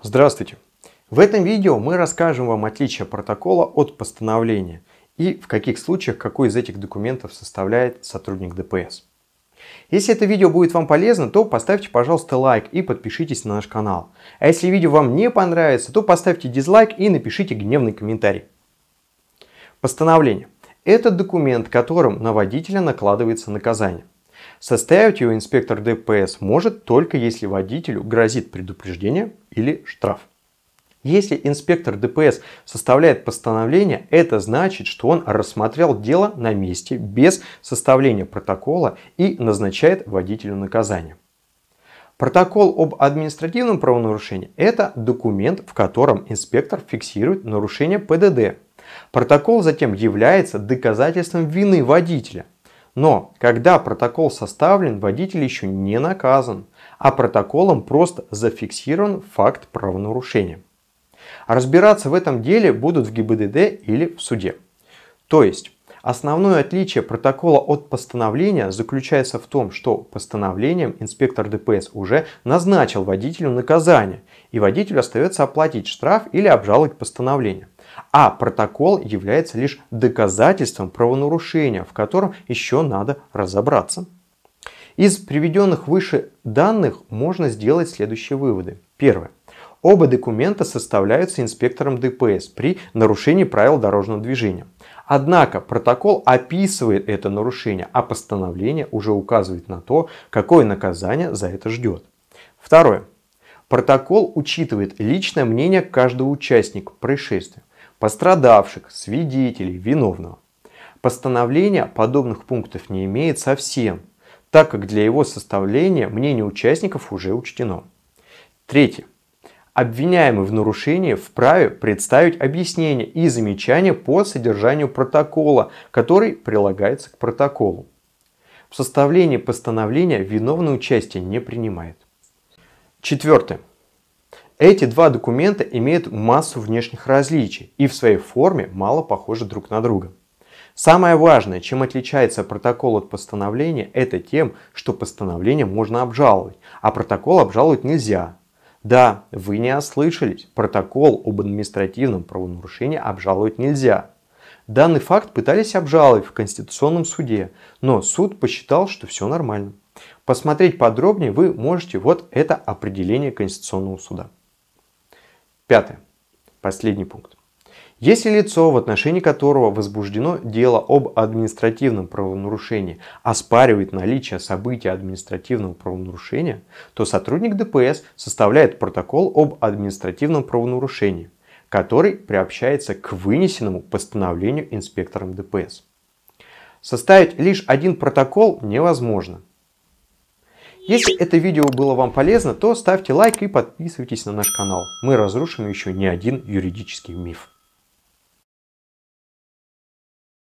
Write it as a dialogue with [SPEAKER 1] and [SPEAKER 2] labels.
[SPEAKER 1] Здравствуйте! В этом видео мы расскажем вам отличие протокола от постановления и в каких случаях какой из этих документов составляет сотрудник ДПС. Если это видео будет вам полезно, то поставьте, пожалуйста, лайк и подпишитесь на наш канал. А если видео вам не понравится, то поставьте дизлайк и напишите гневный комментарий. Постановление. Это документ, которым на водителя накладывается наказание. Составить его инспектор ДПС может только если водителю грозит предупреждение или штраф. Если инспектор ДПС составляет постановление, это значит, что он рассмотрел дело на месте без составления протокола и назначает водителю наказание. Протокол об административном правонарушении – это документ, в котором инспектор фиксирует нарушение ПДД. Протокол затем является доказательством вины водителя – но когда протокол составлен, водитель еще не наказан, а протоколом просто зафиксирован факт правонарушения. разбираться в этом деле будут в ГИБДД или в суде. То есть, основное отличие протокола от постановления заключается в том, что постановлением инспектор ДПС уже назначил водителю наказание, и водителю остается оплатить штраф или обжаловать постановление а протокол является лишь доказательством правонарушения, в котором еще надо разобраться. Из приведенных выше данных можно сделать следующие выводы. Первое. Оба документа составляются инспектором ДПС при нарушении правил дорожного движения. Однако протокол описывает это нарушение, а постановление уже указывает на то, какое наказание за это ждет. Второе. Протокол учитывает личное мнение каждого участника происшествия пострадавших, свидетелей, виновного. Постановление подобных пунктов не имеет совсем, так как для его составления мнение участников уже учтено. Третье. Обвиняемый в нарушении вправе представить объяснение и замечания по содержанию протокола, который прилагается к протоколу. В составлении постановления виновное участие не принимает. Четвертое. Эти два документа имеют массу внешних различий и в своей форме мало похожи друг на друга. Самое важное, чем отличается протокол от постановления, это тем, что постановление можно обжаловать, а протокол обжаловать нельзя. Да, вы не ослышались, протокол об административном правонарушении обжаловать нельзя. Данный факт пытались обжаловать в Конституционном суде, но суд посчитал, что все нормально. Посмотреть подробнее вы можете вот это определение Конституционного суда. Пятое. Последний пункт. Если лицо, в отношении которого возбуждено дело об административном правонарушении, оспаривает а наличие события административного правонарушения, то сотрудник ДПС составляет протокол об административном правонарушении, который приобщается к вынесенному постановлению инспектором ДПС. Составить лишь один протокол невозможно. Если это видео было вам полезно, то ставьте лайк и подписывайтесь на наш канал. Мы разрушим еще не один юридический миф.